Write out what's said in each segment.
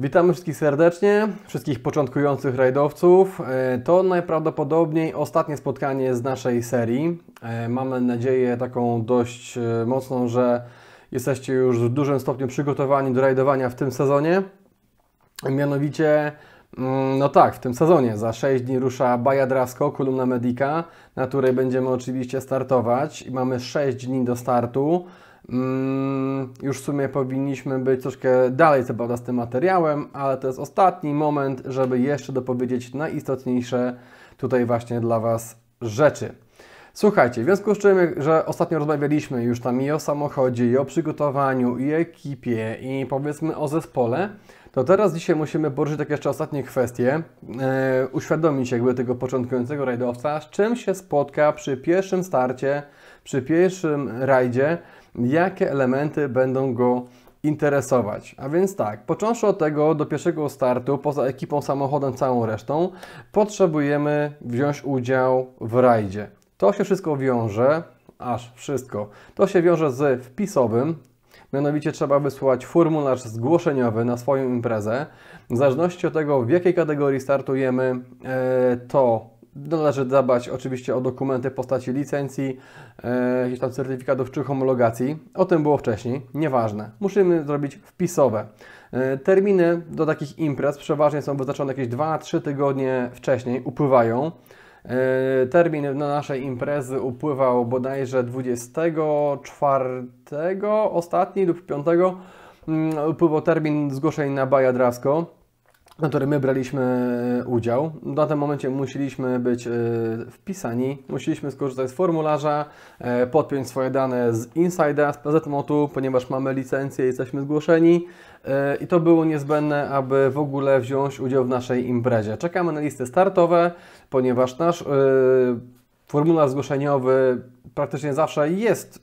Witamy wszystkich serdecznie, wszystkich początkujących rajdowców. E, to najprawdopodobniej ostatnie spotkanie z naszej serii. E, mamy nadzieję taką dość e, mocną, że jesteście już w dużym stopniu przygotowani do rajdowania w tym sezonie. Mianowicie, mm, no tak, w tym sezonie za 6 dni rusza Baja Drasko, kolumna Medica, na której będziemy oczywiście startować i mamy 6 dni do startu. Mm, już w sumie powinniśmy być troszkę dalej co prawda z tym materiałem, ale to jest ostatni moment, żeby jeszcze dopowiedzieć najistotniejsze tutaj właśnie dla Was rzeczy. Słuchajcie, w związku z czym, że ostatnio rozmawialiśmy już tam i o samochodzie, i o przygotowaniu, i ekipie, i powiedzmy o zespole, to teraz dzisiaj musimy poruszyć tak jeszcze ostatnie kwestie, e, uświadomić jakby tego początkującego rajdowca, z czym się spotka przy pierwszym starcie, przy pierwszym rajdzie, jakie elementy będą go interesować. A więc tak, począwszy od tego do pierwszego startu, poza ekipą, samochodem, całą resztą, potrzebujemy wziąć udział w rajdzie. To się wszystko wiąże, aż wszystko, to się wiąże z wpisowym, Mianowicie trzeba wysłać formularz zgłoszeniowy na swoją imprezę. W zależności od tego, w jakiej kategorii startujemy, e, to Należy zadbać oczywiście o dokumenty w postaci licencji, e, jakichś tam certyfikatów czy homologacji. O tym było wcześniej, nieważne. Musimy zrobić wpisowe. E, terminy do takich imprez przeważnie są wyznaczone jakieś 2-3 tygodnie wcześniej, upływają. E, termin na naszej imprezy upływał bodajże 24, ostatni lub 5. Mm, upływał termin zgłoszeń na Bajadrasko na którym my braliśmy udział. Na tym momencie musieliśmy być e, wpisani, musieliśmy skorzystać z formularza, e, podpiąć swoje dane z insider z PZMOT-u, ponieważ mamy licencję i jesteśmy zgłoszeni. E, I to było niezbędne, aby w ogóle wziąć udział w naszej imprezie. Czekamy na listy startowe, ponieważ nasz formularz zgłoszeniowy praktycznie zawsze jest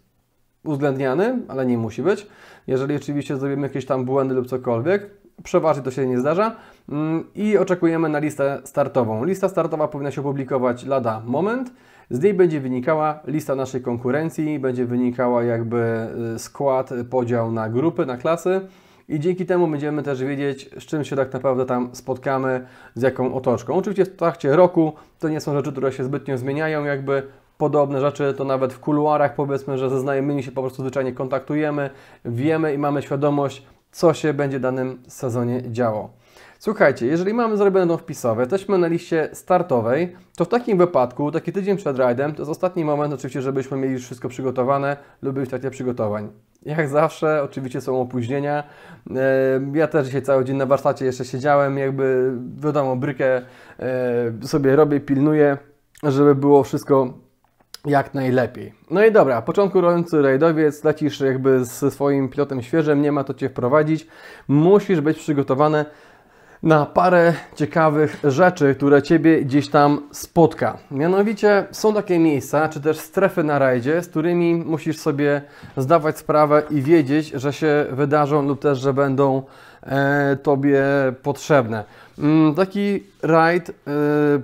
uwzględniany, ale nie musi być. Jeżeli oczywiście zrobimy jakieś tam błędy lub cokolwiek, przeważnie to się nie zdarza mm, i oczekujemy na listę startową. Lista startowa powinna się opublikować lada moment. Z niej będzie wynikała lista naszej konkurencji, będzie wynikała jakby y, skład, podział na grupy, na klasy i dzięki temu będziemy też wiedzieć, z czym się tak naprawdę tam spotkamy, z jaką otoczką. Oczywiście w trakcie roku to nie są rzeczy, które się zbytnio zmieniają, jakby podobne rzeczy, to nawet w kuluarach powiedzmy, że ze znajomymi się po prostu zwyczajnie kontaktujemy, wiemy i mamy świadomość, co się będzie w danym sezonie działo. Słuchajcie, jeżeli mamy zrobione wpisowe, jesteśmy na liście startowej, to w takim wypadku, taki tydzień przed rajdem, to jest ostatni moment oczywiście, żebyśmy mieli już wszystko przygotowane lub byli w trakcie przygotowań. Jak zawsze, oczywiście są opóźnienia. Ja też dzisiaj cały dzień na warsztacie jeszcze siedziałem, jakby wiadomo, brykę e, sobie robię, pilnuję, żeby było wszystko jak najlepiej. No i dobra, początku rolnicy rajdowiec, lecisz jakby ze swoim pilotem świeżym, nie ma to Cię wprowadzić. Musisz być przygotowany na parę ciekawych rzeczy, które Ciebie gdzieś tam spotka. Mianowicie są takie miejsca, czy też strefy na rajdzie, z którymi musisz sobie zdawać sprawę i wiedzieć, że się wydarzą lub też, że będą e, Tobie potrzebne. Mm, taki rajd, e,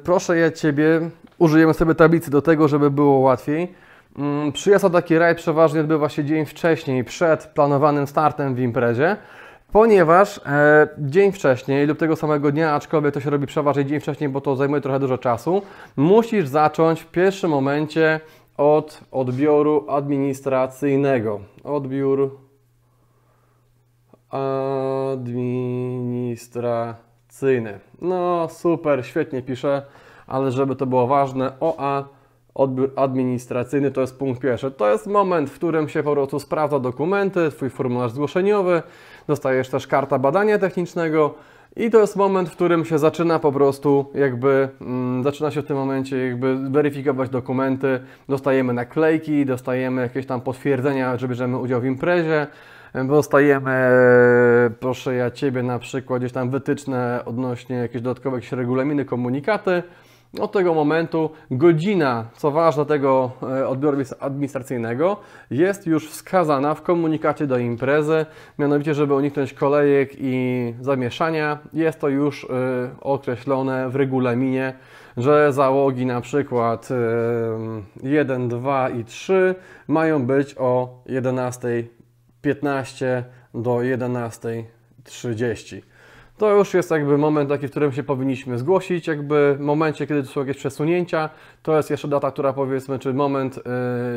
proszę ja Ciebie, Użyjemy sobie tablicy do tego, żeby było łatwiej. Mm, Przyjazd o taki raj przeważnie odbywa się dzień wcześniej, przed planowanym startem w imprezie, ponieważ e, dzień wcześniej lub tego samego dnia, aczkolwiek to się robi przeważnie dzień wcześniej, bo to zajmuje trochę dużo czasu, musisz zacząć w pierwszym momencie od odbioru administracyjnego. Odbiór administracyjny. No super, świetnie piszę ale żeby to było ważne, OA odbiór administracyjny to jest punkt pierwszy. To jest moment, w którym się po prostu sprawdza dokumenty, Twój formularz zgłoszeniowy, dostajesz też karta badania technicznego i to jest moment, w którym się zaczyna po prostu jakby, mm, zaczyna się w tym momencie jakby weryfikować dokumenty, dostajemy naklejki, dostajemy jakieś tam potwierdzenia, że bierzemy udział w imprezie, dostajemy, proszę ja Ciebie na przykład, gdzieś tam wytyczne odnośnie jakichś dodatkowych regulaminy, komunikaty, od tego momentu godzina, co ważne, tego e, odbioru administracyjnego jest już wskazana w komunikacie do imprezy, mianowicie, żeby uniknąć kolejek i zamieszania, jest to już e, określone w regulaminie, że załogi na przykład 1, e, 2 i 3 mają być o 11.15 do 11.30 to już jest jakby moment taki, w którym się powinniśmy zgłosić, jakby w momencie, kiedy są jakieś przesunięcia, to jest jeszcze data, która powiedzmy, czy moment, yy,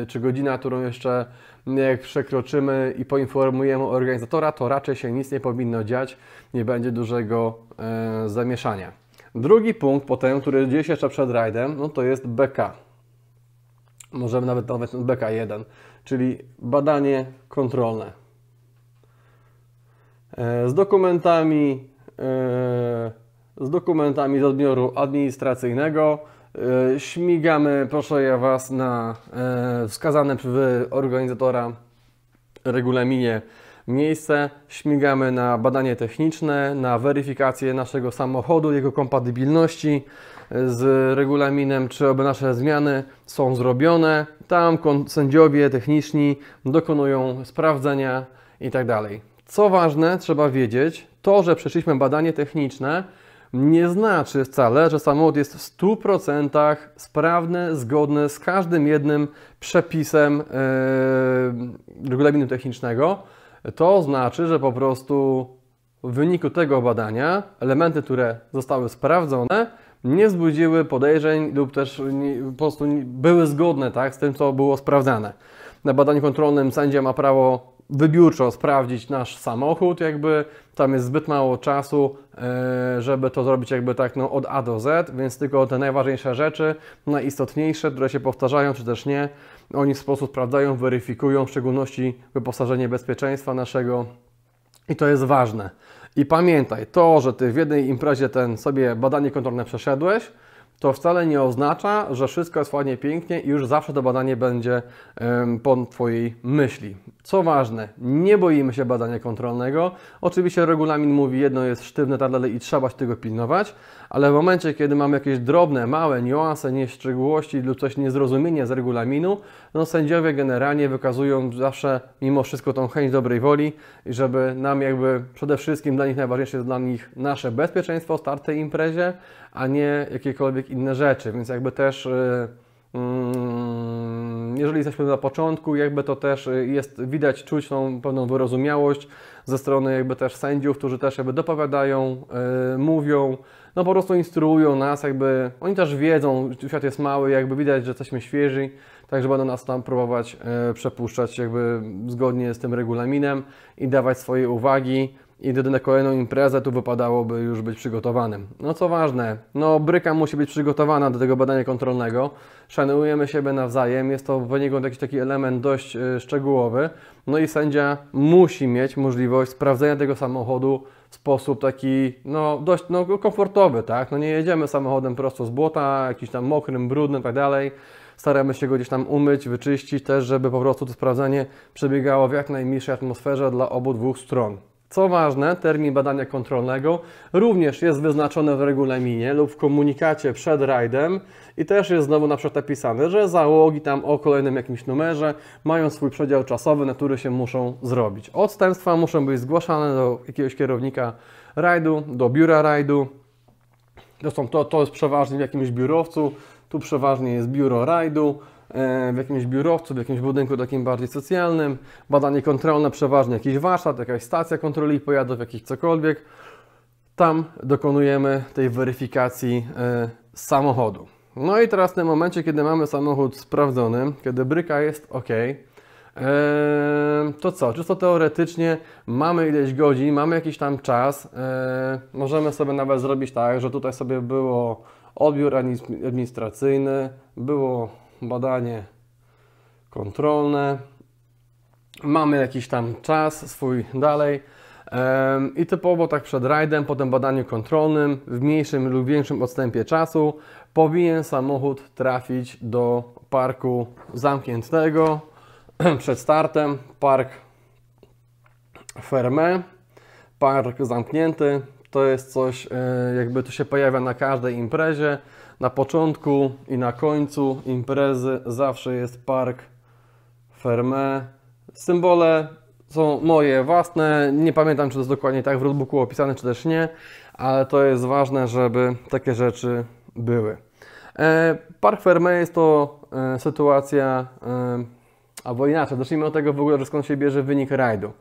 czy godzina, którą jeszcze jak przekroczymy i poinformujemy organizatora, to raczej się nic nie powinno dziać, nie będzie dużego yy, zamieszania. Drugi punkt potem, który dzieje się jeszcze przed rajdem, no to jest BK. Możemy nawet nawet BK1, czyli badanie kontrolne. E, z dokumentami, E, z dokumentami z odbioru administracyjnego. E, śmigamy, proszę ja Was, na e, wskazane w organizatora regulaminie miejsce. Śmigamy na badanie techniczne, na weryfikację naszego samochodu, jego kompatybilności z regulaminem, czy oby nasze zmiany są zrobione. Tam sędziowie techniczni dokonują sprawdzenia itd. Tak Co ważne, trzeba wiedzieć, to, że przeszliśmy badanie techniczne, nie znaczy wcale, że samochód jest w 100% sprawny, zgodny z każdym jednym przepisem yy, regulaminu technicznego. To znaczy, że po prostu w wyniku tego badania elementy, które zostały sprawdzone, nie wzbudziły podejrzeń lub też nie, po prostu były zgodne tak, z tym, co było sprawdzane. Na badaniu kontrolnym sędzia ma prawo wybiórczo sprawdzić nasz samochód, jakby tam jest zbyt mało czasu, e, żeby to zrobić jakby tak no, od A do Z, więc tylko te najważniejsze rzeczy, najistotniejsze, które się powtarzają czy też nie, oni w sposób sprawdzają, weryfikują, w szczególności wyposażenie bezpieczeństwa naszego i to jest ważne. I pamiętaj, to, że Ty w jednej imprezie ten sobie badanie kontrolne przeszedłeś, to wcale nie oznacza, że wszystko jest ładnie, pięknie i już zawsze to badanie będzie pod Twojej myśli. Co ważne, nie boimy się badania kontrolnego. Oczywiście regulamin mówi, jedno jest sztywne, tadale i trzeba się tego pilnować, ale w momencie, kiedy mamy jakieś drobne, małe niuanse, nieszczegółości lub coś niezrozumienia z regulaminu, no sędziowie generalnie wykazują zawsze mimo wszystko tą chęć dobrej woli, żeby nam jakby przede wszystkim dla nich najważniejsze jest dla nich nasze bezpieczeństwo, w tej imprezie, a nie jakiekolwiek inne rzeczy, więc jakby też y, mm, jeżeli jesteśmy na początku, jakby to też y, jest widać, czuć tą pewną wyrozumiałość ze strony jakby też sędziów, którzy też jakby dopowiadają, y, mówią, no po prostu instruują nas, jakby oni też wiedzą, świat jest mały, jakby widać, że jesteśmy świeżi, także będą nas tam próbować przepuszczać jakby zgodnie z tym regulaminem i dawać swoje uwagi, i na kolejną imprezę tu wypadałoby już być przygotowanym. No co ważne, no bryka musi być przygotowana do tego badania kontrolnego, szanujemy siebie nawzajem, jest to wynikąd jakiś taki element dość e, szczegółowy, no i sędzia musi mieć możliwość sprawdzenia tego samochodu w sposób taki, no dość no, komfortowy, tak, no nie jedziemy samochodem prosto z błota, jakiś tam mokrym, brudnym i tak dalej, staramy się go gdzieś tam umyć, wyczyścić też, żeby po prostu to sprawdzenie przebiegało w jak najmniejszej atmosferze dla obu dwóch stron. Co ważne, termin badania kontrolnego również jest wyznaczony w regulaminie lub w komunikacie przed rajdem i też jest znowu na przykład napisane, że załogi tam o kolejnym jakimś numerze mają swój przedział czasowy, na który się muszą zrobić. Odstępstwa muszą być zgłaszane do jakiegoś kierownika rajdu, do biura rajdu. Zresztą to, to jest przeważnie w jakimś biurowcu, tu przeważnie jest biuro rajdu. E, w jakimś biurowcu, w jakimś budynku takim bardziej socjalnym, badanie kontrolne przeważnie, jakiś warsztat, jakaś stacja kontroli pojazdów, jakiś cokolwiek. Tam dokonujemy tej weryfikacji e, samochodu. No i teraz w tym momencie, kiedy mamy samochód sprawdzony, kiedy bryka jest ok, e, to co? Czysto teoretycznie mamy ileś godzin, mamy jakiś tam czas. Możemy sobie nawet zrobić tak, że tutaj sobie było odbiór administracyjny, było badanie kontrolne. Mamy jakiś tam czas swój dalej. I typowo tak przed rajdem, po tym badaniu kontrolnym, w mniejszym lub większym odstępie czasu, powinien samochód trafić do parku zamkniętego przed startem. Park Ferme, park zamknięty. To jest coś, e, jakby tu się pojawia na każdej imprezie. Na początku i na końcu imprezy zawsze jest park Ferme. Symbole są moje własne. Nie pamiętam, czy to jest dokładnie tak w roadbooku opisane, czy też nie, ale to jest ważne, żeby takie rzeczy były. E, park Ferme jest to e, sytuacja, e, albo inaczej, zacznijmy od tego w ogóle, że skąd się bierze wynik rajdu.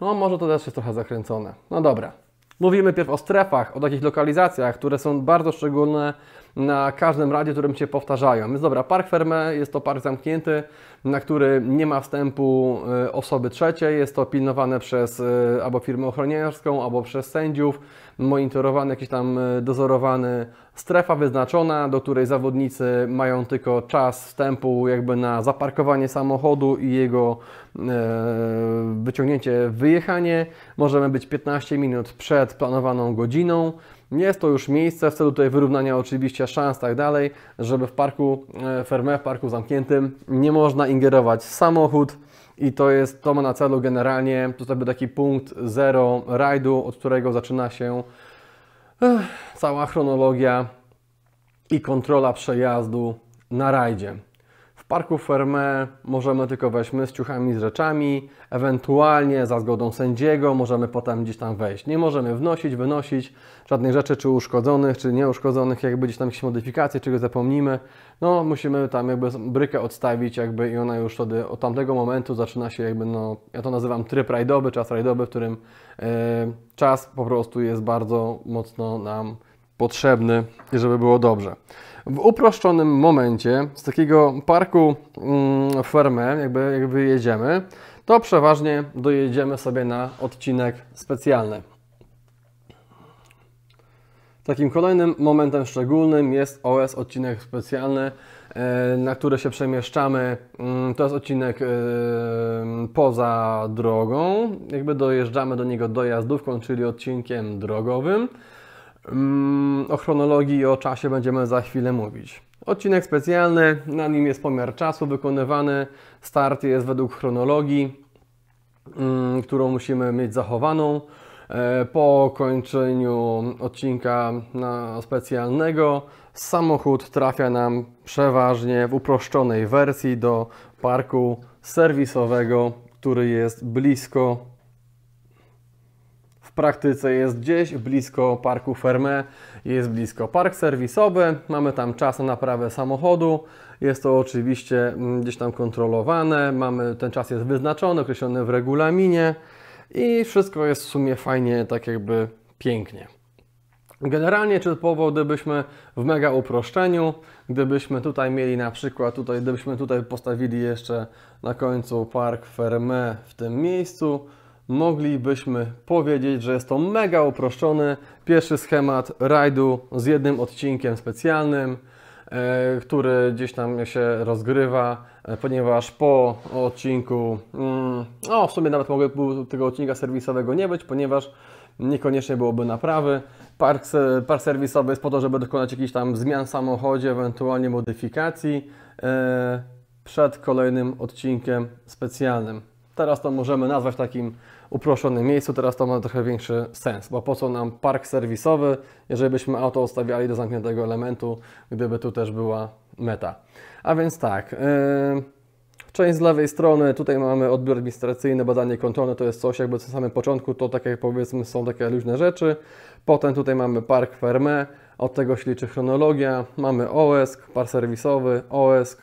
No, może to też jest trochę zakręcone. No dobra, Mówimy pierw o strefach, o takich lokalizacjach, które są bardzo szczególne na każdym radzie, którym się powtarzają. Więc dobra, park Ferme jest to park zamknięty, na który nie ma wstępu e, osoby trzeciej. Jest to pilnowane przez e, albo firmę ochroniarską, albo przez sędziów, monitorowany, jakiś tam e, dozorowany strefa wyznaczona, do której zawodnicy mają tylko czas wstępu jakby na zaparkowanie samochodu i jego e, wyciągnięcie, wyjechanie. Możemy być 15 minut przed planowaną godziną. Jest to już miejsce w celu tutaj wyrównania oczywiście szans tak dalej, żeby w parku e, Ferme, w parku zamkniętym nie można ingerować w samochód i to jest, to ma na celu generalnie, to sobie taki punkt zero rajdu, od którego zaczyna się Ech, cała chronologia i kontrola przejazdu na rajdzie parku Ferme możemy tylko weźmy z ciuchami, z rzeczami, ewentualnie za zgodą sędziego możemy potem gdzieś tam wejść. Nie możemy wnosić, wynosić żadnych rzeczy, czy uszkodzonych, czy nieuszkodzonych, jakby gdzieś tam jakieś modyfikacje, czego zapomnimy. No, musimy tam jakby brykę odstawić jakby i ona już wtedy od tamtego momentu zaczyna się jakby, no, ja to nazywam tryb rajdowy, czas rajdowy, w którym e, czas po prostu jest bardzo mocno nam potrzebny, żeby było dobrze w uproszczonym momencie z takiego parku mm, Ferme, jakby jak wyjedziemy, to przeważnie dojedziemy sobie na odcinek specjalny. Takim kolejnym momentem szczególnym jest OS odcinek specjalny, e, na który się przemieszczamy. Mm, to jest odcinek e, poza drogą. Jakby dojeżdżamy do niego dojazdówką, czyli odcinkiem drogowym. Mm, o chronologii i o czasie będziemy za chwilę mówić. Odcinek specjalny, na nim jest pomiar czasu wykonywany, start jest według chronologii, mm, którą musimy mieć zachowaną. E, po kończeniu odcinka specjalnego samochód trafia nam przeważnie w uproszczonej wersji do parku serwisowego, który jest blisko w praktyce jest gdzieś blisko parku Ferme, jest blisko park serwisowy, mamy tam czas na naprawę samochodu, jest to oczywiście mm, gdzieś tam kontrolowane, mamy, ten czas jest wyznaczony, określony w regulaminie i wszystko jest w sumie fajnie, tak jakby pięknie. Generalnie typowo, gdybyśmy w mega uproszczeniu, gdybyśmy tutaj mieli na przykład, tutaj, gdybyśmy tutaj postawili jeszcze na końcu park Ferme w tym miejscu, moglibyśmy powiedzieć, że jest to mega uproszczony pierwszy schemat rajdu z jednym odcinkiem specjalnym, e, który gdzieś tam się rozgrywa, e, ponieważ po odcinku, no w sumie nawet mogę tego odcinka serwisowego nie być, ponieważ niekoniecznie byłoby naprawy. Park, park serwisowy jest po to, żeby dokonać jakichś tam zmian w samochodzie, ewentualnie modyfikacji e, przed kolejnym odcinkiem specjalnym. Teraz to możemy nazwać takim uproszonym miejscu, teraz to ma trochę większy sens, bo po co nam park serwisowy, jeżeli byśmy auto ustawiali do zamkniętego elementu, gdyby tu też była meta. A więc tak, yy, część z lewej strony, tutaj mamy odbiór administracyjny, badanie kontrolne, to jest coś jakby co samym początku, to tak jak powiedzmy są takie luźne rzeczy, potem tutaj mamy park ferme, od tego się liczy chronologia, mamy OESK, park serwisowy, OESK,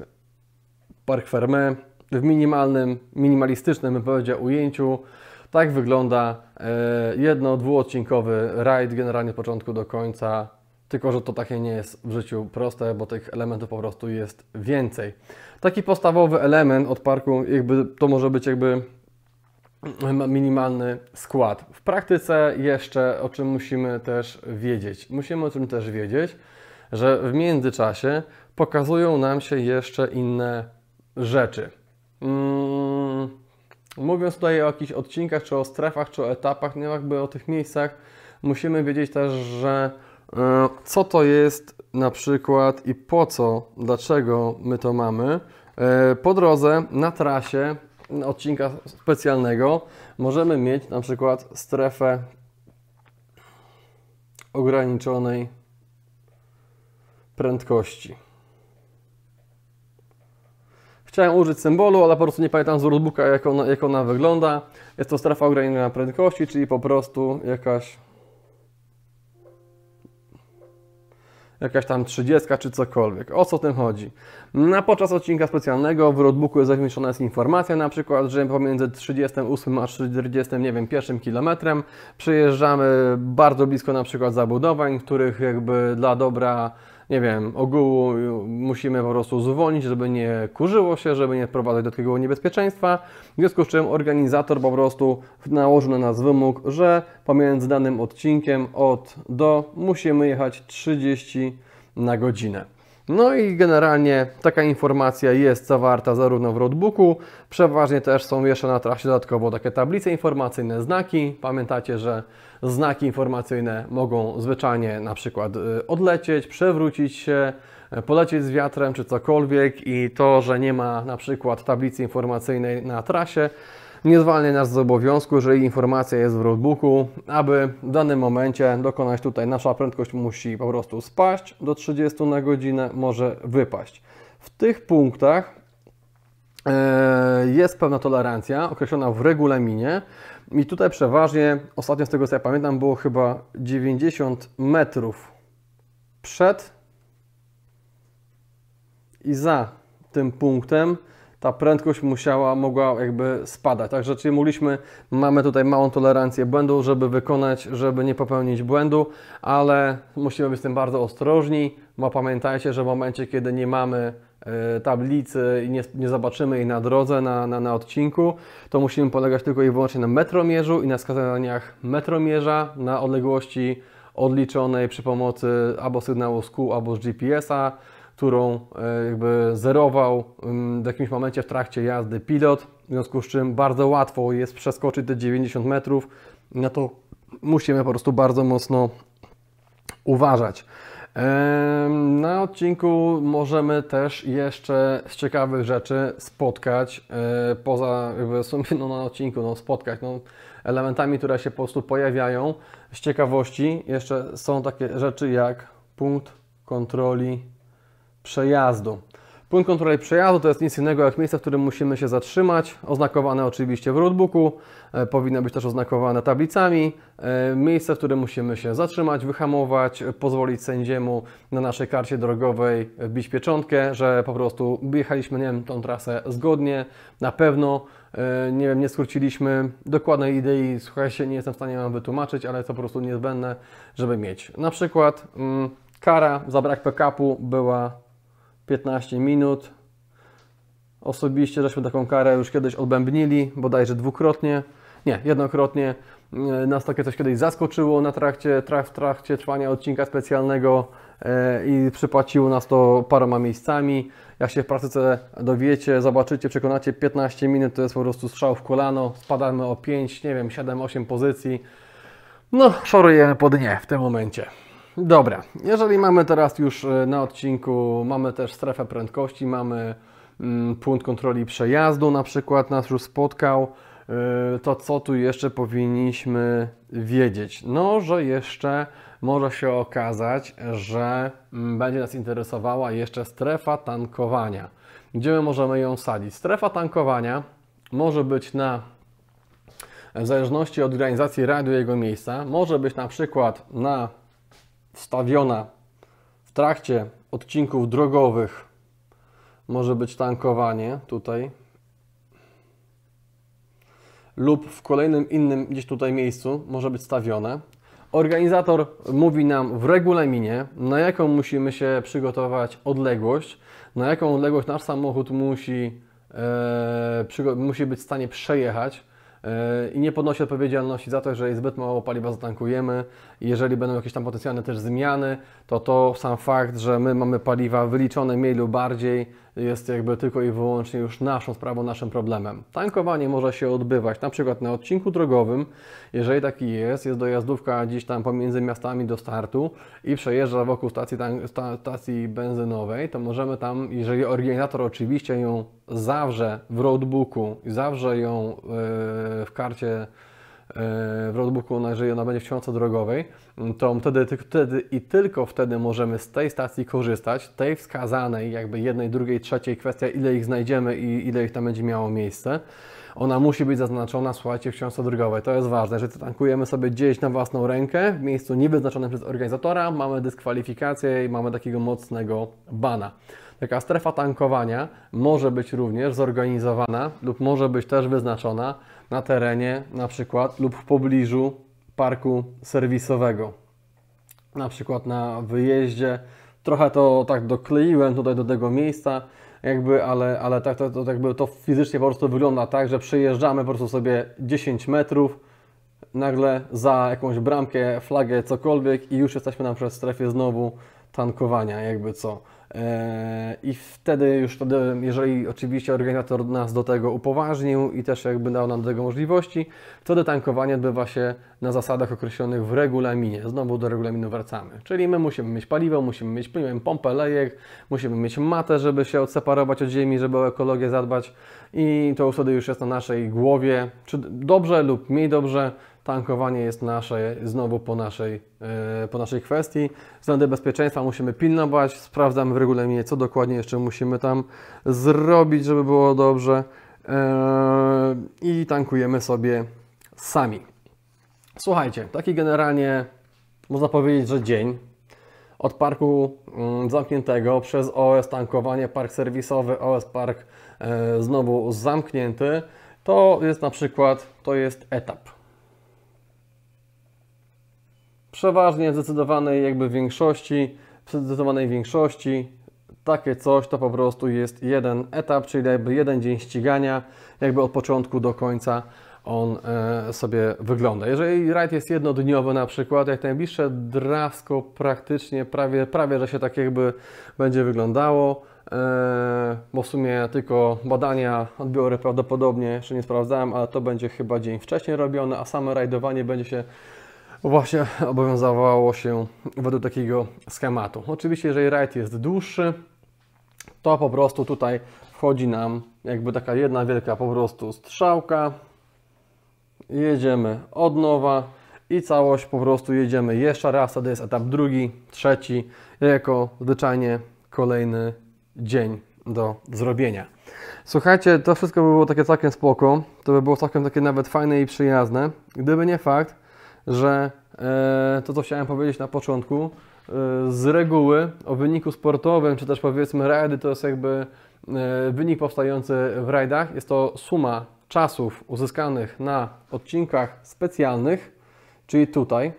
park ferme, w minimalnym, minimalistycznym, bym powiedział, ujęciu tak wygląda e, jedno, dwuodcinkowy ride generalnie od początku do końca. Tylko, że to takie nie jest w życiu proste, bo tych elementów po prostu jest więcej. Taki podstawowy element od parku, jakby to może być jakby mm, minimalny skład. W praktyce jeszcze o czym musimy też wiedzieć. Musimy o czym też wiedzieć, że w międzyczasie pokazują nam się jeszcze inne rzeczy. Mm, Mówiąc tutaj o jakichś odcinkach, czy o strefach, czy o etapach, nie jakby o tych miejscach, musimy wiedzieć też, że e, co to jest na przykład i po co, dlaczego my to mamy. E, po drodze, na trasie odcinka specjalnego możemy mieć na przykład strefę ograniczonej prędkości. Chciałem użyć symbolu, ale po prostu nie pamiętam z rulebooka, jak ona, jak ona wygląda. Jest to strefa ograniczenia prędkości, czyli po prostu jakaś jakaś tam 30 czy cokolwiek. O co tym chodzi? Na podczas odcinka specjalnego w roadbooku jest zamieszczona jest informacja na przykład, że pomiędzy 38 a 40, nie wiem, pierwszym kilometrem przejeżdżamy bardzo blisko na przykład zabudowań, których jakby dla dobra nie wiem, ogółu musimy po prostu zwolnić, żeby nie kurzyło się, żeby nie wprowadzać do takiego niebezpieczeństwa. W związku z czym organizator po prostu nałożył na nas wymóg, że pomiędzy danym odcinkiem od do musimy jechać 30 na godzinę. No i generalnie taka informacja jest zawarta zarówno w roadbooku, przeważnie też są jeszcze na trasie dodatkowo takie tablice informacyjne, znaki. Pamiętacie, że znaki informacyjne mogą zwyczajnie na przykład y, odlecieć, przewrócić się, y, polecieć z wiatrem czy cokolwiek i to, że nie ma na przykład tablicy informacyjnej na trasie, nie zwalnia nas z obowiązku, jeżeli informacja jest w roadbooku, aby w danym momencie dokonać tutaj, nasza prędkość musi po prostu spaść do 30 na godzinę, może wypaść. W tych punktach e, jest pewna tolerancja określona w regulaminie, i tutaj przeważnie, ostatnio z tego co ja pamiętam, było chyba 90 metrów przed i za tym punktem ta prędkość musiała, mogła jakby spadać. Także czyli mogliśmy, mamy tutaj małą tolerancję błędu, żeby wykonać, żeby nie popełnić błędu, ale musimy być z tym bardzo ostrożni, bo pamiętajcie, że w momencie, kiedy nie mamy e, tablicy i nie, nie, zobaczymy jej na drodze, na, na, na odcinku, to musimy polegać tylko i wyłącznie na metromierzu i na wskazaniach metromierza na odległości odliczonej przy pomocy albo sygnału z kół, albo z GPS-a którą e, jakby zerował w jakimś momencie w trakcie jazdy pilot, w związku z czym bardzo łatwo jest przeskoczyć te 90 metrów, na no to musimy po prostu bardzo mocno uważać. Na odcinku możemy też jeszcze z ciekawych rzeczy spotkać, e, poza w sumie no, na odcinku, no, spotkać no, elementami, które się po prostu pojawiają. Z ciekawości jeszcze są takie rzeczy jak punkt kontroli przejazdu. Punkt kontroli przejazdu to jest nic innego jak miejsce, w którym musimy się zatrzymać, oznakowane oczywiście w roadbooku, e, powinno być też oznakowane tablicami. E, miejsce, w którym musimy się zatrzymać, wyhamować, pozwolić sędziemu na naszej karcie drogowej wbić pieczątkę, że po prostu wyjechaliśmy, nie wiem, tą trasę zgodnie, na pewno, e, nie wiem, nie skróciliśmy dokładnej idei, słuchajcie, nie jestem w stanie Wam wytłumaczyć, ale to po prostu niezbędne, żeby mieć. Na przykład mm, kara za brak backupu była 15 minut. Osobiście żeśmy taką karę już kiedyś odbębnili, bodajże dwukrotnie, nie, jednokrotnie. E, nas takie coś kiedyś zaskoczyło na trakcie, w trakcie trwania odcinka specjalnego e, i przypłaciło nas to paroma miejscami. Jak się w praktyce dowiecie, zobaczycie, przekonacie, 15 minut to jest po prostu strzał w kolano, spadamy o 5, nie wiem, 7-8 pozycji. No, szorujemy po dnie w tym momencie. Dobra, jeżeli mamy teraz już e, na odcinku, mamy też strefę prędkości, mamy mm, punkt kontroli przejazdu na przykład nas już spotkał, e, to co tu jeszcze powinniśmy wiedzieć? No, że jeszcze może się okazać, że mm, będzie nas interesowała jeszcze strefa tankowania. Gdzie my możemy ją sadzić? Strefa tankowania może być na w zależności od organizacji radio jego miejsca, może być na przykład na Stawiona w trakcie odcinków drogowych może być tankowanie tutaj lub w kolejnym innym gdzieś tutaj miejscu może być stawione. Organizator mówi nam w regulaminie, na jaką musimy się przygotować odległość, na jaką odległość nasz samochód musi, e, musi być w stanie przejechać e, i nie podnosi odpowiedzialności za to, że jest zbyt mało paliwa zatankujemy jeżeli będą jakieś tam potencjalne też zmiany, to to sam fakt, że my mamy paliwa wyliczone mniej lub bardziej, jest jakby tylko i wyłącznie już naszą sprawą, naszym problemem. Tankowanie może się odbywać na przykład na odcinku drogowym, jeżeli taki jest, jest dojazdówka gdzieś tam pomiędzy miastami do startu i przejeżdża wokół stacji, stacji benzynowej, to możemy tam, jeżeli organizator oczywiście ją zawrze w roadbooku, zawrze ją e, w karcie w roadbooku, jeżeli ona będzie w ciągu drogowej, mm, to wtedy, wtedy i tylko wtedy możemy z tej stacji korzystać, tej wskazanej, jakby jednej, drugiej, trzeciej, kwestia ile ich znajdziemy i ile ich tam będzie miało miejsce ona musi być zaznaczona, słuchajcie, w książce drogowej. To jest ważne, że tankujemy sobie gdzieś na własną rękę, w miejscu niewyznaczonym przez organizatora, mamy dyskwalifikację i mamy takiego mocnego bana. Taka strefa tankowania może być również zorganizowana lub może być też wyznaczona na terenie na przykład lub w pobliżu parku serwisowego. Na przykład na wyjeździe. Trochę to tak dokleiłem tutaj do tego miejsca, jakby, ale, ale tak to, tak, to, tak jakby to fizycznie po prostu wygląda tak, że przejeżdżamy po prostu sobie 10 metrów, nagle za jakąś bramkę, flagę, cokolwiek i już jesteśmy na przykład w strefie znowu tankowania, jakby co. E, I wtedy już wtedy, jeżeli oczywiście organizator nas do tego upoważnił i też jakby dał nam do tego możliwości, to detankowanie odbywa się na zasadach określonych w regulaminie. Znowu do regulaminu wracamy. Czyli my musimy mieć paliwo, musimy mieć wiem, pompę lejek, musimy mieć matę, żeby się odseparować od ziemi, żeby o ekologię zadbać i to wtedy już jest na naszej głowie, czy dobrze lub mniej dobrze Tankowanie jest nasze, znowu po naszej, e, po naszej kwestii. Względy bezpieczeństwa musimy pilnować, sprawdzamy w regulaminie, co dokładnie jeszcze musimy tam zrobić, żeby było dobrze e, i tankujemy sobie sami. Słuchajcie, taki generalnie można powiedzieć, że dzień od parku mm, zamkniętego przez OS tankowanie, park serwisowy, OS park e, znowu zamknięty, to jest na przykład, to jest etap przeważnie zdecydowanej jakby większości, przy zdecydowanej większości takie coś to po prostu jest jeden etap, czyli jakby jeden dzień ścigania, jakby od początku do końca on e, sobie wygląda. Jeżeli rajd jest jednodniowy na przykład, jak najbliższe drasko praktycznie prawie, prawie że się tak jakby będzie wyglądało, e, bo w sumie tylko badania odbiorę prawdopodobnie, jeszcze nie sprawdzałem, ale to będzie chyba dzień wcześniej robione, a samo rajdowanie będzie się właśnie obowiązywało się według takiego schematu. Oczywiście, jeżeli rajd jest dłuższy, to po prostu tutaj wchodzi nam jakby taka jedna wielka po prostu strzałka. Jedziemy od nowa i całość po prostu jedziemy jeszcze raz. To jest etap drugi, trzeci, jako zwyczajnie kolejny dzień do zrobienia. Słuchajcie, to wszystko by było takie całkiem spoko. To by było całkiem takie nawet fajne i przyjazne, gdyby nie fakt, że e, to, co chciałem powiedzieć na początku, e, z reguły o wyniku sportowym, czy też powiedzmy rajdy, to jest jakby e, wynik powstający w rajdach. Jest to suma czasów uzyskanych na odcinkach specjalnych, czyli tutaj.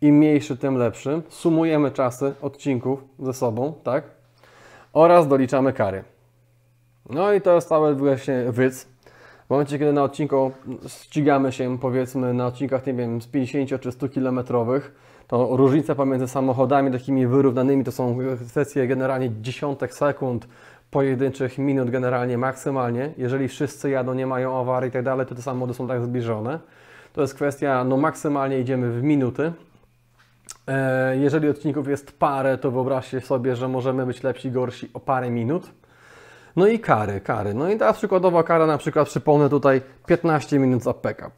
Im mniejszy, tym lepszy. Sumujemy czasy odcinków ze sobą, tak? Oraz doliczamy kary. No i to jest cały właśnie wyc w momencie, kiedy na odcinku ścigamy się, powiedzmy, na odcinkach, nie wiem, z 50 czy 100 kilometrowych, to różnica pomiędzy samochodami takimi wyrównanymi to są sesje generalnie dziesiątek sekund, pojedynczych minut generalnie maksymalnie. Jeżeli wszyscy jadą, nie mają awarii i tak dalej, to te samochody są tak zbliżone. To jest kwestia, no maksymalnie idziemy w minuty. E, jeżeli odcinków jest parę, to wyobraźcie sobie, że możemy być lepsi, gorsi o parę minut. No i kary, kary. No i ta przykładowa kara, na przykład przypomnę tutaj 15 minut za To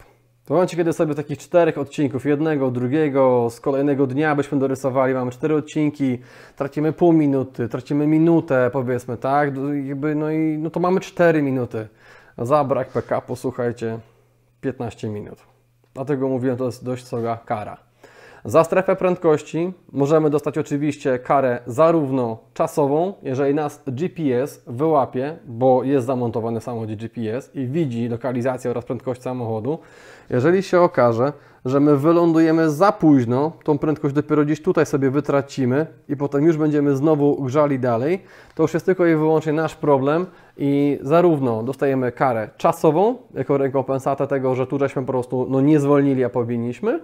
W momencie, kiedy sobie takich czterech odcinków, jednego, drugiego, z kolejnego dnia byśmy dorysowali, mamy cztery odcinki, tracimy pół minuty, tracimy minutę, powiedzmy, tak? no i no to mamy 4 minuty. Za brak pick-upu, słuchajcie, 15 minut. Dlatego mówiłem, to jest dość soga kara. Za strefę prędkości możemy dostać oczywiście karę zarówno czasową, jeżeli nas GPS wyłapie, bo jest zamontowany w samochodzie GPS i widzi lokalizację oraz prędkość samochodu. Jeżeli się okaże, że my wylądujemy za późno, tą prędkość dopiero gdzieś tutaj sobie wytracimy i potem już będziemy znowu grzali dalej, to już jest tylko i wyłącznie nasz problem i zarówno dostajemy karę czasową, jako rekompensatę tego, że tu żeśmy po prostu no, nie zwolnili, a powinniśmy,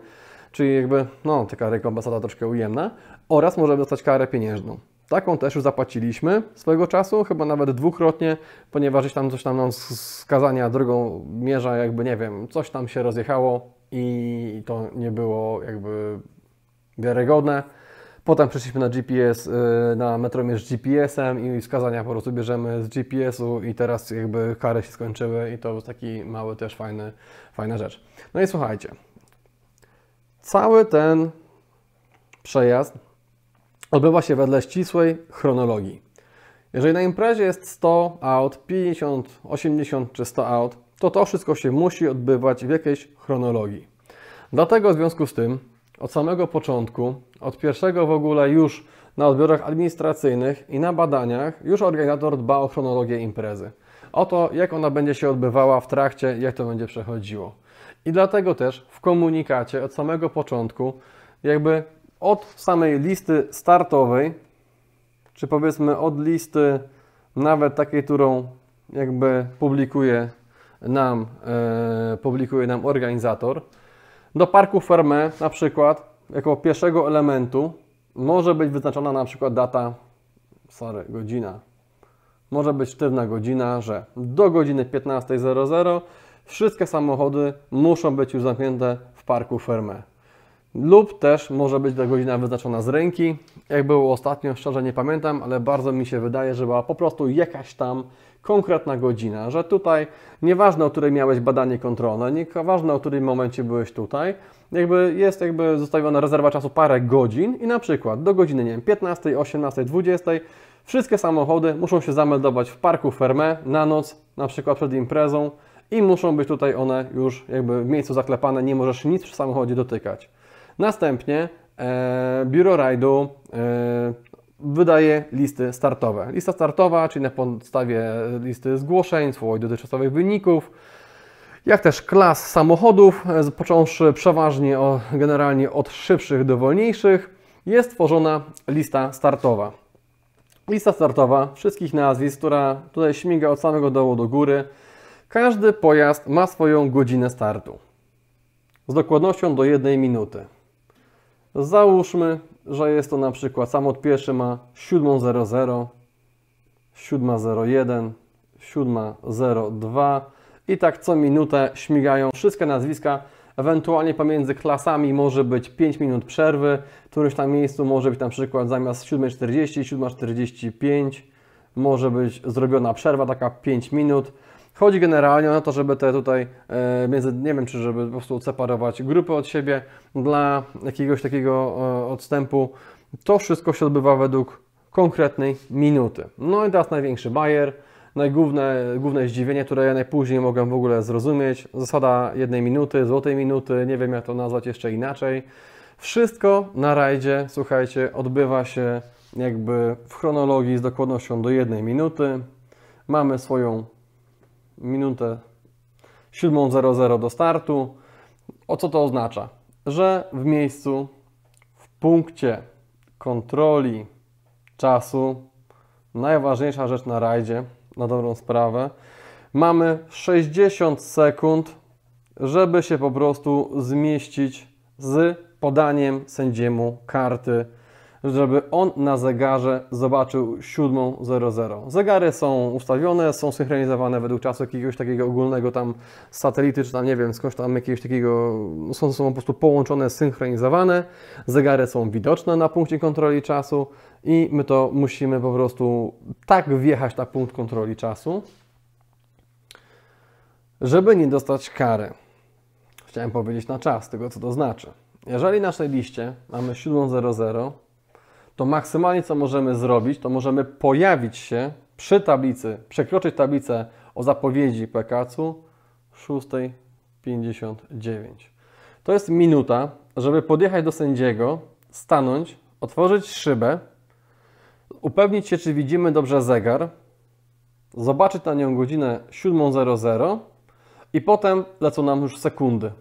czyli jakby no, taka rekompensata troszkę ujemna, oraz możemy dostać karę pieniężną. Taką też już zapłaciliśmy swojego czasu, chyba nawet dwukrotnie, ponieważ gdzieś tam coś tam nam skazania drogą mierza, jakby nie wiem, coś tam się rozjechało i to nie było jakby wiarygodne. Potem przeszliśmy na GPS, y, na metromierz GPS-em i skazania po prostu bierzemy z GPS-u i teraz jakby kary się skończyły i to był taki mały też fajny, fajna rzecz. No i słuchajcie, Cały ten przejazd odbywa się wedle ścisłej chronologii. Jeżeli na imprezie jest 100 aut, 50, 80 czy 100 aut, to to wszystko się musi odbywać w jakiejś chronologii. Dlatego w związku z tym od samego początku, od pierwszego w ogóle już na odbiorach administracyjnych i na badaniach już organizator dba o chronologię imprezy. O to, jak ona będzie się odbywała w trakcie, jak to będzie przechodziło. I dlatego też w komunikacie od samego początku, jakby od samej listy startowej, czy powiedzmy od listy nawet takiej, którą jakby publikuje nam, e, publikuje nam organizator, do parku Ferme na przykład jako pierwszego elementu może być wyznaczona na przykład data, sorry, godzina. Może być sztywna godzina, że do godziny 15.00 wszystkie samochody muszą być już zamknięte w parku Ferme. Lub też może być ta godzina wyznaczona z ręki. Jak było ostatnio, szczerze nie pamiętam, ale bardzo mi się wydaje, że była po prostu jakaś tam konkretna godzina, że tutaj nieważne o której miałeś badanie kontrolne, nieważne o którym momencie byłeś tutaj, jakby jest jakby zostawiona rezerwa czasu parę godzin i na przykład do godziny nie wiem, 15, 18, 20 wszystkie samochody muszą się zameldować w parku Ferme na noc, na przykład przed imprezą, i muszą być tutaj one już jakby w miejscu zaklepane, nie możesz nic w samochodzie dotykać. Następnie e, biuro rajdu e, wydaje listy startowe. Lista startowa, czyli na podstawie listy zgłoszeń, swoich dotychczasowych wyników, jak też klas samochodów, e, począwszy przeważnie o, generalnie od szybszych do wolniejszych, jest tworzona lista startowa. Lista startowa wszystkich nazwisk, która tutaj śmiga od samego dołu do góry, każdy pojazd ma swoją godzinę startu z dokładnością do jednej minuty. Załóżmy, że jest to na przykład samolot pierwszy ma 7.00, 7.01, 7.02 i tak co minutę śmigają wszystkie nazwiska. Ewentualnie pomiędzy klasami może być 5 minut przerwy, któryś tam miejscu może być na przykład zamiast 7.40, 7.45 może być zrobiona przerwa, taka 5 minut. Chodzi generalnie o to, żeby te tutaj, e, między, nie wiem, czy żeby po prostu separować grupy od siebie dla jakiegoś takiego e, odstępu. To wszystko się odbywa według konkretnej minuty. No i teraz największy bajer, najgłówne główne zdziwienie, które ja najpóźniej mogę w ogóle zrozumieć. Zasada jednej minuty, złotej minuty, nie wiem jak to nazwać jeszcze inaczej. Wszystko na rajdzie, słuchajcie, odbywa się jakby w chronologii z dokładnością do jednej minuty. Mamy swoją minutę 7.00 do startu. O co to oznacza? Że w miejscu, w punkcie kontroli czasu, najważniejsza rzecz na rajdzie, na dobrą sprawę, mamy 60 sekund, żeby się po prostu zmieścić z podaniem sędziemu karty żeby on na zegarze zobaczył 7.00. Zegary są ustawione, są synchronizowane według czasu jakiegoś takiego ogólnego tam satelity, czy tam nie wiem, skądś tam jakiegoś takiego, no, są, sobą po prostu połączone, synchronizowane. Zegary są widoczne na punkcie kontroli czasu i my to musimy po prostu tak wjechać na punkt kontroli czasu, żeby nie dostać kary. Chciałem powiedzieć na czas, tego co to znaczy. Jeżeli na naszej liście mamy 7.00, to maksymalnie co możemy zrobić, to możemy pojawić się przy tablicy, przekroczyć tablicę o zapowiedzi PKC-u 6.59. To jest minuta, żeby podjechać do sędziego, stanąć, otworzyć szybę, upewnić się, czy widzimy dobrze zegar, zobaczyć na nią godzinę 7.00 i potem lecą nam już sekundy.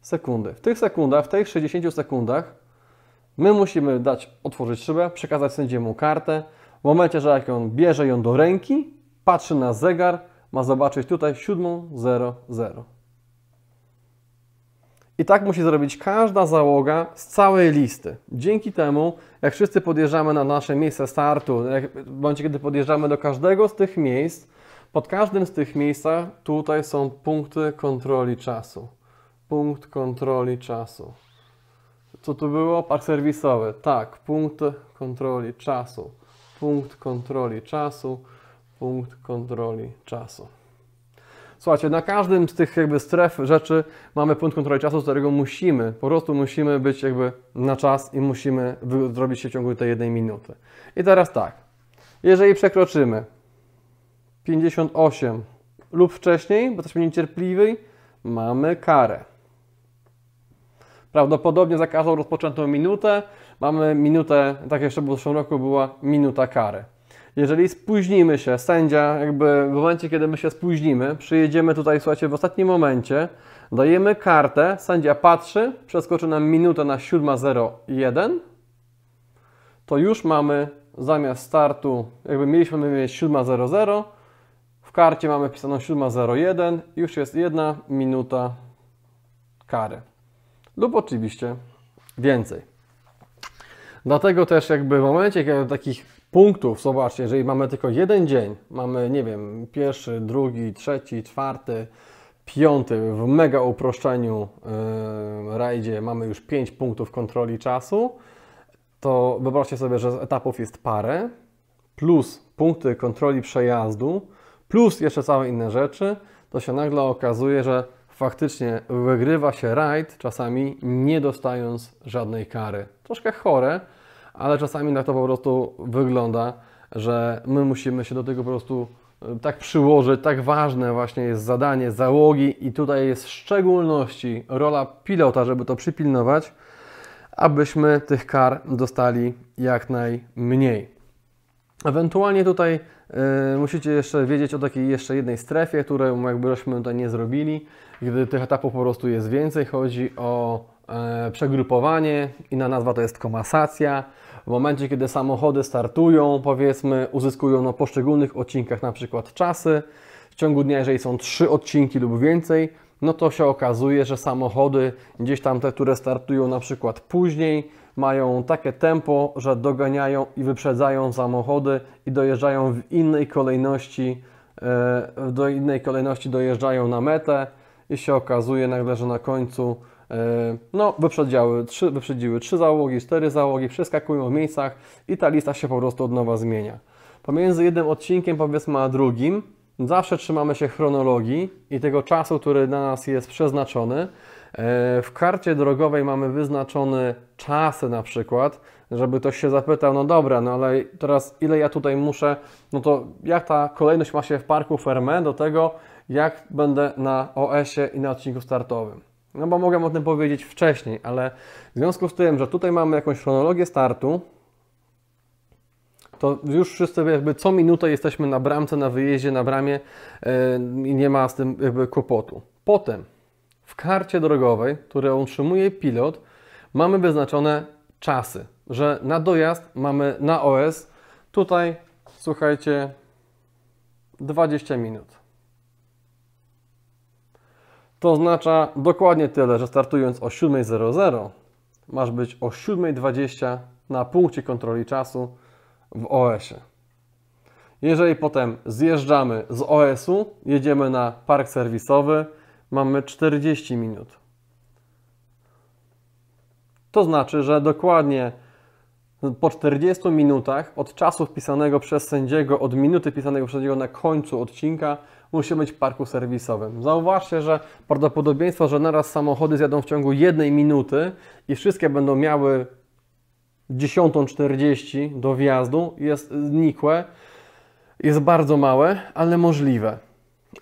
Sekundy. W tych sekundach, w tych 60 sekundach My musimy dać otworzyć szybę, przekazać sędziemu kartę. W momencie, że jak on bierze ją do ręki, patrzy na zegar, ma zobaczyć tutaj 7.00. I tak musi zrobić każda załoga z całej listy. Dzięki temu, jak wszyscy podjeżdżamy na nasze miejsce startu, jak, kiedy podjeżdżamy do każdego z tych miejsc, pod każdym z tych miejscach tutaj są punkty kontroli czasu. Punkt kontroli czasu. Co to było? Park serwisowy. Tak, punkt kontroli czasu. Punkt kontroli czasu. Punkt kontroli czasu. Słuchajcie, na każdym z tych jakby stref rzeczy mamy punkt kontroli czasu, z którego musimy, po prostu musimy być jakby na czas i musimy zrobić się w ciągu tej jednej minuty. I teraz tak, jeżeli przekroczymy 58 lub wcześniej, bo jesteśmy niecierpliwi, mamy karę. Prawdopodobnie za każdą rozpoczętą minutę mamy minutę, tak jeszcze w zeszłym roku była minuta kary. Jeżeli spóźnimy się, sędzia, jakby w momencie, kiedy my się spóźnimy, przyjedziemy tutaj, słuchajcie, w ostatnim momencie, dajemy kartę, sędzia patrzy, przeskoczy nam minutę na 7.01, to już mamy zamiast startu, jakby mieliśmy mieć 7.00, w karcie mamy pisaną 7.01 i już jest jedna minuta kary lub oczywiście więcej. Dlatego też jakby w momencie, kiedy takich punktów, zobaczcie, jeżeli mamy tylko jeden dzień, mamy, nie wiem, pierwszy, drugi, trzeci, czwarty, piąty w mega uproszczeniu yy, rajdzie mamy już pięć punktów kontroli czasu, to wyobraźcie sobie, że etapów jest parę, plus punkty kontroli przejazdu, plus jeszcze całe inne rzeczy, to się nagle okazuje, że faktycznie wygrywa się rajd czasami nie dostając żadnej kary. Troszkę chore, ale czasami tak to po prostu wygląda, że my musimy się do tego po prostu e, tak przyłożyć, tak ważne właśnie jest zadanie załogi i tutaj jest w szczególności rola pilota, żeby to przypilnować, abyśmy tych kar dostali jak najmniej. Ewentualnie tutaj Yy, musicie jeszcze wiedzieć o takiej jeszcze jednej strefie, którą jakbyśmy tutaj nie zrobili, gdy tych etapów po prostu jest więcej. Chodzi o e, przegrupowanie, inna nazwa to jest komasacja. W momencie, kiedy samochody startują, powiedzmy, uzyskują na poszczególnych odcinkach na przykład czasy. W ciągu dnia, jeżeli są trzy odcinki lub więcej, no to się okazuje, że samochody gdzieś tam te, które startują na przykład później, mają takie tempo, że doganiają i wyprzedzają samochody i dojeżdżają w innej kolejności, e, do innej kolejności dojeżdżają na metę i się okazuje nagle, że na końcu e, no, wyprzedziały trzy, wyprzedziły trzy załogi, cztery załogi, przeskakują w miejscach i ta lista się po prostu od nowa zmienia. Pomiędzy jednym odcinkiem, powiedzmy, a drugim zawsze trzymamy się chronologii i tego czasu, który na nas jest przeznaczony, E, w karcie drogowej mamy wyznaczone czasy na przykład, żeby ktoś się zapytał, no dobra, no ale teraz ile ja tutaj muszę, no to jak ta kolejność ma się w parku Ferme do tego, jak będę na OS-ie i na odcinku startowym. No bo mogłem o tym powiedzieć wcześniej, ale w związku z tym, że tutaj mamy jakąś chronologię startu, to już wszyscy jakby co minutę jesteśmy na bramce, na wyjeździe, na bramie e, i yy, nie ma z tym jakby kłopotu. Potem w karcie drogowej, którą otrzymuje pilot, mamy wyznaczone czasy, że na dojazd mamy na OS tutaj, słuchajcie, 20 minut. To oznacza dokładnie tyle, że startując o 7.00 masz być o 7.20 na punkcie kontroli czasu w OS-ie. Jeżeli potem zjeżdżamy z OS-u, jedziemy na park serwisowy, mamy 40 minut. To znaczy, że dokładnie po 40 minutach od czasu wpisanego przez sędziego, od minuty pisanego przez niego na końcu odcinka musi być w parku serwisowym. Zauważcie, że prawdopodobieństwo, że naraz samochody zjadą w ciągu jednej minuty i wszystkie będą miały 10.40 do wjazdu jest znikłe, jest bardzo małe, ale możliwe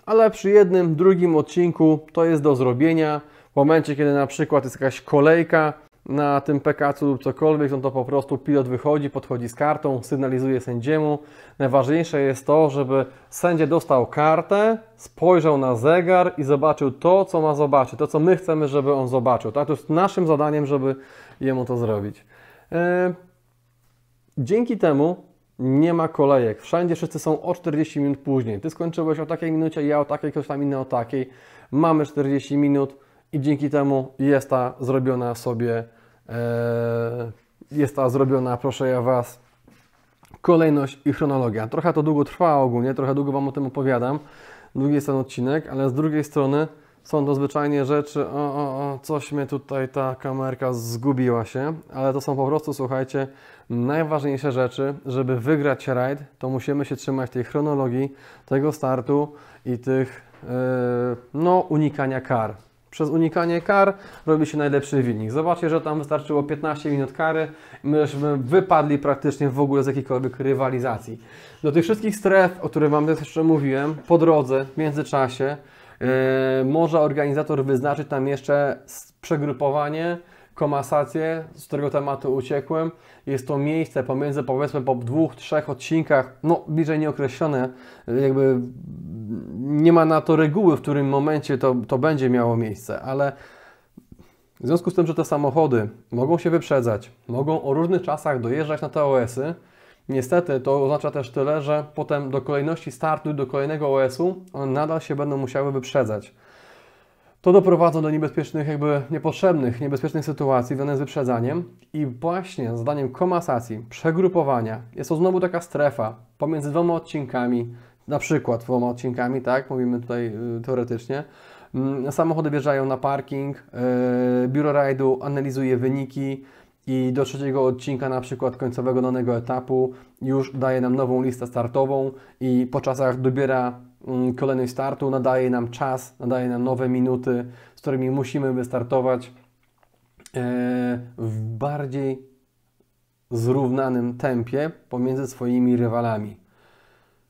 ale przy jednym, drugim odcinku to jest do zrobienia. W momencie, kiedy na przykład jest jakaś kolejka na tym PKC lub cokolwiek, no to po prostu pilot wychodzi, podchodzi z kartą, sygnalizuje sędziemu. Najważniejsze jest to, żeby sędzia dostał kartę, spojrzał na zegar i zobaczył to, co ma zobaczyć, to, co my chcemy, żeby on zobaczył. Tak? To jest naszym zadaniem, żeby jemu to zrobić. E, dzięki temu nie ma kolejek. Wszędzie wszyscy są o 40 minut później. Ty skończyłeś o takiej minucie, ja o takiej, ktoś tam inny o takiej. Mamy 40 minut i dzięki temu jest ta zrobiona sobie, e, jest ta zrobiona, proszę ja Was, kolejność i chronologia. Trochę to długo trwa ogólnie, trochę długo Wam o tym opowiadam. Długi jest ten odcinek, ale z drugiej strony są to zwyczajnie rzeczy, o, o, o, coś mnie tutaj ta kamerka zgubiła się, ale to są po prostu, słuchajcie, najważniejsze rzeczy, żeby wygrać rajd, to musimy się trzymać tej chronologii, tego startu i tych e, no, unikania kar. Przez unikanie kar robi się najlepszy wynik. Zobaczcie, że tam wystarczyło 15 minut kary i myśmy wypadli praktycznie w ogóle z jakiejkolwiek rywalizacji. Do tych wszystkich stref, o których Wam jeszcze mówiłem, po drodze, w międzyczasie, Yy, może organizator wyznaczyć tam jeszcze przegrupowanie komasację, z którego tematu uciekłem. Jest to miejsce pomiędzy powiedzmy po dwóch, trzech odcinkach, no bliżej nieokreślone, jakby nie ma na to reguły, w którym momencie to, to będzie miało miejsce, ale w związku z tym, że te samochody mogą się wyprzedzać, mogą o różnych czasach dojeżdżać na te OS-y, niestety to oznacza też tyle, że potem do kolejności startu, do kolejnego OS-u one nadal się będą musiały wyprzedzać. To doprowadza do niebezpiecznych, jakby niepotrzebnych, niebezpiecznych sytuacji związanych z wyprzedzaniem i właśnie zadaniem komasacji, przegrupowania, jest to znowu taka strefa pomiędzy dwoma odcinkami, na przykład dwoma odcinkami, tak, mówimy tutaj y, teoretycznie, mm, Samochody wjeżdżają na parking, y, biuro rajdu analizuje wyniki i do trzeciego odcinka, na przykład końcowego danego etapu, już daje nam nową listę startową i po czasach dobiera Mm, kolejnej startu, nadaje nam czas, nadaje nam nowe minuty, z którymi musimy wystartować e, w bardziej zrównanym tempie pomiędzy swoimi rywalami.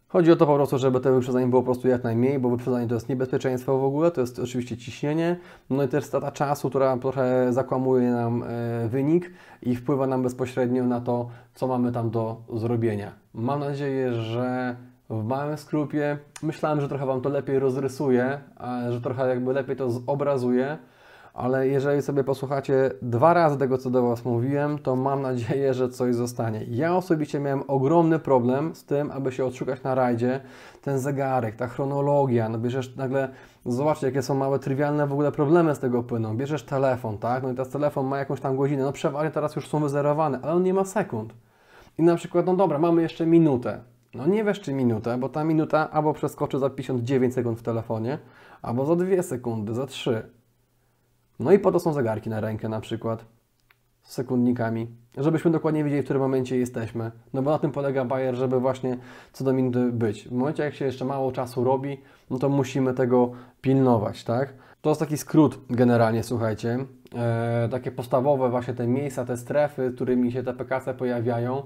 Chodzi o to po prostu, żeby te wyprzedzanie było po prostu jak najmniej, bo wyprzedzanie to jest niebezpieczeństwo w ogóle, to jest oczywiście ciśnienie, no i też strata czasu, która trochę zakłamuje nam e, wynik i wpływa nam bezpośrednio na to, co mamy tam do zrobienia. Mam nadzieję, że w małym skrupie. Myślałem, że trochę Wam to lepiej rozrysuję, że trochę jakby lepiej to zobrazuję, ale jeżeli sobie posłuchacie dwa razy tego, co do Was mówiłem, to mam nadzieję, że coś zostanie. Ja osobiście miałem ogromny problem z tym, aby się odszukać na rajdzie. Ten zegarek, ta chronologia, no bierzesz nagle, zobaczcie, jakie są małe, trywialne w ogóle problemy z tego płyną. Bierzesz telefon, tak, no i teraz telefon ma jakąś tam godzinę, no przeważnie teraz już są wyzerowane, ale on nie ma sekund. I na przykład, no dobra, mamy jeszcze minutę, no nie wiesz czy minutę, bo ta minuta albo przeskoczy za 59 sekund w telefonie, albo za 2 sekundy, za 3. No i po to są zegarki na rękę na przykład z sekundnikami, żebyśmy dokładnie wiedzieli, w którym momencie jesteśmy. No bo na tym polega Bayer, żeby właśnie co do minuty być. W momencie, jak się jeszcze mało czasu robi, no to musimy tego pilnować, tak? To jest taki skrót generalnie, słuchajcie. Eee, takie podstawowe właśnie te miejsca, te strefy, którymi się te PKC pojawiają.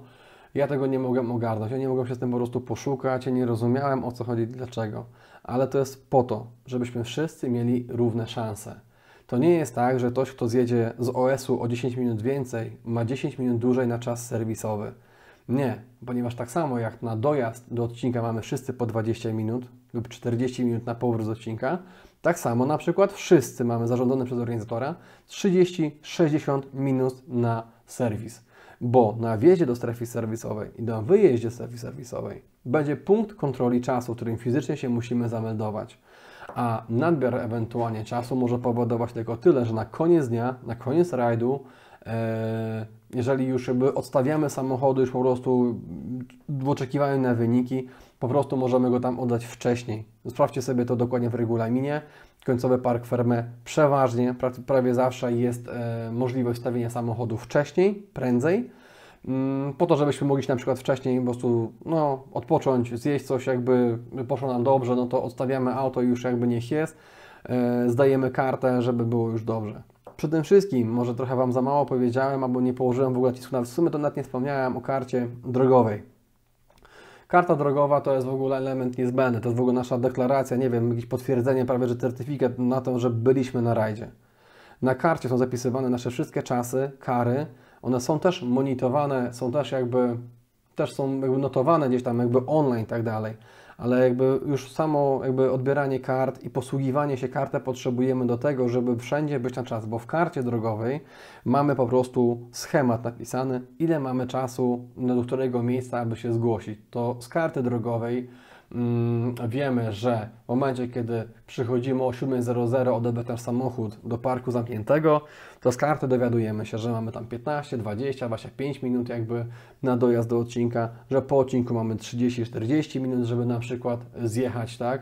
Ja tego nie mogłem ogarnąć, ja nie mogłem się z tym po prostu poszukać, ja nie rozumiałem o co chodzi, dlaczego. Ale to jest po to, żebyśmy wszyscy mieli równe szanse. To nie jest tak, że ktoś, kto zjedzie z OS-u o 10 minut więcej, ma 10 minut dłużej na czas serwisowy. Nie, ponieważ tak samo jak na dojazd do odcinka mamy wszyscy po 20 minut lub 40 minut na powrót z odcinka, tak samo na przykład wszyscy mamy zarządzone przez organizatora 30-60 minut na serwis bo na wjeździe do strefy serwisowej i na wyjeździe z strefy serwisowej będzie punkt kontroli czasu, w którym fizycznie się musimy zameldować. A nadmiar ewentualnie czasu może powodować tylko tyle, że na koniec dnia, na koniec rajdu, e, jeżeli już jakby odstawiamy samochody już po prostu oczekiwamy na wyniki, po prostu możemy go tam oddać wcześniej. Sprawdźcie sobie to dokładnie w regulaminie końcowy park ferme przeważnie, prawie zawsze jest e, możliwość stawienia samochodu wcześniej, prędzej, mm, po to, żebyśmy mogli się na przykład wcześniej po prostu no, odpocząć, zjeść coś, jakby poszło nam dobrze, no to odstawiamy auto i już jakby niech jest, e, zdajemy kartę, żeby było już dobrze. Przede tym wszystkim, może trochę Wam za mało powiedziałem, albo nie położyłem w ogóle nacisku, nawet w sumie to nawet nie wspomniałem o karcie drogowej. Karta drogowa to jest w ogóle element niezbędny, to jest w ogóle nasza deklaracja, nie wiem, jakieś potwierdzenie, prawie że certyfikat na to, że byliśmy na rajdzie. Na karcie są zapisywane nasze wszystkie czasy, kary, one są też monitorowane, są też jakby, też są jakby notowane gdzieś tam jakby online i tak dalej ale jakby już samo jakby odbieranie kart i posługiwanie się kartę potrzebujemy do tego, żeby wszędzie być na czas, bo w karcie drogowej mamy po prostu schemat napisany, ile mamy czasu, do którego miejsca, aby się zgłosić. To z karty drogowej Mm, wiemy, że w momencie, kiedy przychodzimy o 7.00 odebrać nasz samochód do parku zamkniętego, to z karty dowiadujemy się, że mamy tam 15, 20, właśnie 5 minut jakby na dojazd do odcinka, że po odcinku mamy 30-40 minut, żeby na przykład zjechać, tak?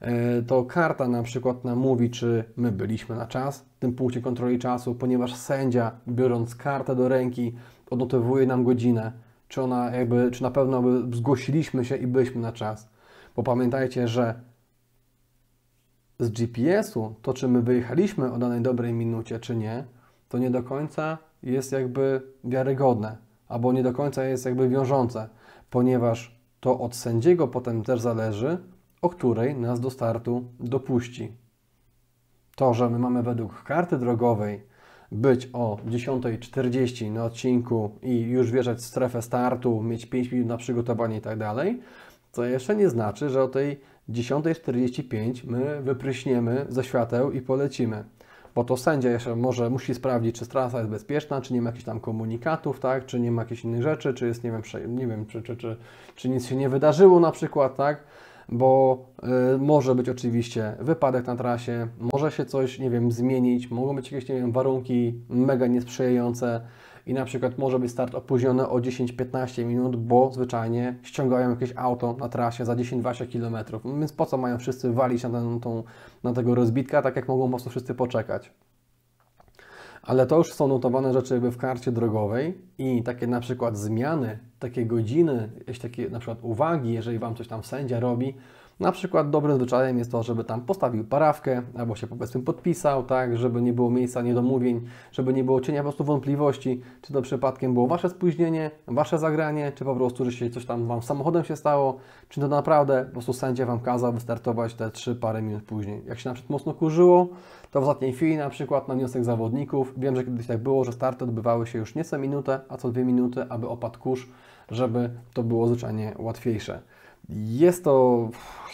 E, to karta na przykład nam mówi, czy my byliśmy na czas w tym punkcie kontroli czasu, ponieważ sędzia, biorąc kartę do ręki, odnotowuje nam godzinę, czy ona jakby, czy na pewno zgłosiliśmy się i byliśmy na czas bo pamiętajcie, że z GPS-u to, czy my wyjechaliśmy o danej dobrej minucie, czy nie, to nie do końca jest jakby wiarygodne, albo nie do końca jest jakby wiążące, ponieważ to od sędziego potem też zależy, o której nas do startu dopuści. To, że my mamy według karty drogowej być o 10.40 na odcinku i już wjeżdżać w strefę startu, mieć 5 minut na przygotowanie i tak dalej, co jeszcze nie znaczy, że o tej 10.45 my wypryśniemy ze świateł i polecimy. Bo to sędzia jeszcze może musi sprawdzić, czy trasa jest bezpieczna, czy nie ma jakichś tam komunikatów, tak? czy nie ma jakichś innych rzeczy, czy jest, nie wiem, nie wiem czy, czy, czy, czy nic się nie wydarzyło na przykład, tak? bo y, może być oczywiście wypadek na trasie, może się coś, nie wiem, zmienić, mogą być jakieś, nie wiem, warunki mega niesprzyjające, i na przykład może być start opóźniony o 10-15 minut, bo zwyczajnie ściągają jakieś auto na trasie za 10-20 km. No więc po co mają wszyscy walić na, ten, tą, na tego rozbitka, tak jak mogą po prostu wszyscy poczekać ale to już są notowane rzeczy w karcie drogowej i takie na przykład zmiany, takie godziny, jakieś takie na przykład uwagi, jeżeli Wam coś tam sędzia robi, na przykład dobrym zwyczajem jest to, żeby tam postawił parawkę, albo się powiedzmy podpisał, tak, żeby nie było miejsca niedomówień, żeby nie było cienia po prostu wątpliwości, czy to przypadkiem było Wasze spóźnienie, Wasze zagranie, czy po prostu, że się coś tam Wam samochodem się stało, czy to naprawdę po prostu sędzia Wam kazał wystartować te trzy parę minut później. Jak się na przykład mocno kurzyło, to w ostatniej chwili na przykład na wniosek zawodników, wiem, że kiedyś tak było, że starty odbywały się już nie co minutę, a co dwie minuty, aby opadł kurz, żeby to było zwyczajnie łatwiejsze. Jest to,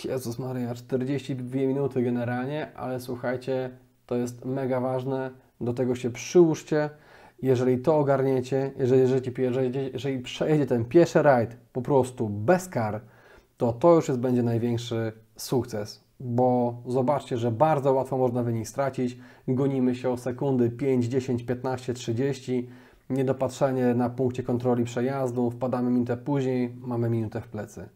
Jezus Maria, 42 minuty generalnie, ale słuchajcie, to jest mega ważne, do tego się przyłóżcie. Jeżeli to ogarniecie, jeżeli, jeżeli, jeżeli, jeżeli przejedzie ten pierwszy rajd po prostu bez kar, to to już jest, będzie największy sukces, bo zobaczcie, że bardzo łatwo można wynik stracić. Gonimy się o sekundy 5, 10, 15, 30. Niedopatrzenie na punkcie kontroli przejazdu, wpadamy minutę później, mamy minutę w plecy.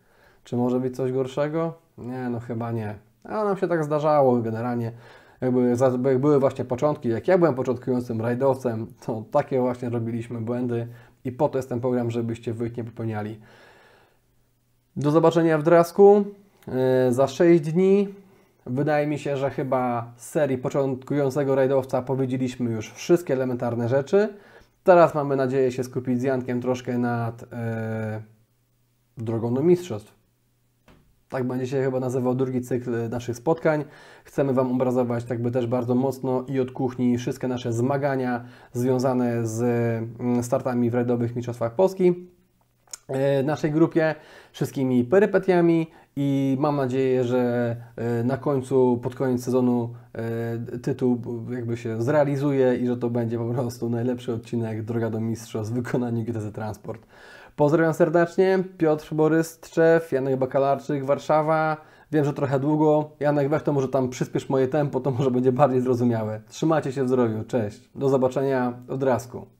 Czy może być coś gorszego? Nie, no chyba nie. A nam się tak zdarzało generalnie. Jakby, jak były właśnie początki, jak ja byłem początkującym rajdowcem, to takie właśnie robiliśmy błędy i po to jest ten program, żebyście wy ich nie popełniali. Do zobaczenia w Drasku e, za 6 dni. Wydaje mi się, że chyba z serii początkującego rajdowca powiedzieliśmy już wszystkie elementarne rzeczy. Teraz mamy nadzieję się skupić z Jankiem troszkę nad yy, drogą do mistrzostw. Tak będzie się chyba nazywał drugi cykl naszych spotkań. Chcemy Wam obrazować tak by też bardzo mocno i od kuchni wszystkie nasze zmagania związane z mm, startami w rajdowych mistrzostwach Polski e, naszej grupie, wszystkimi perypetiami i mam nadzieję, że e, na końcu, pod koniec sezonu e, tytuł jakby się zrealizuje i że to będzie po prostu najlepszy odcinek Droga do Mistrzostw w wykonaniu GTZ Transport. Pozdrawiam serdecznie, Piotr Borys Trzew, Janek Bakalarczyk, Warszawa. Wiem, że trochę długo. Janek, weź to może tam przyspiesz moje tempo, to może będzie bardziej zrozumiałe. Trzymajcie się w zdrowiu, cześć. Do zobaczenia od razu.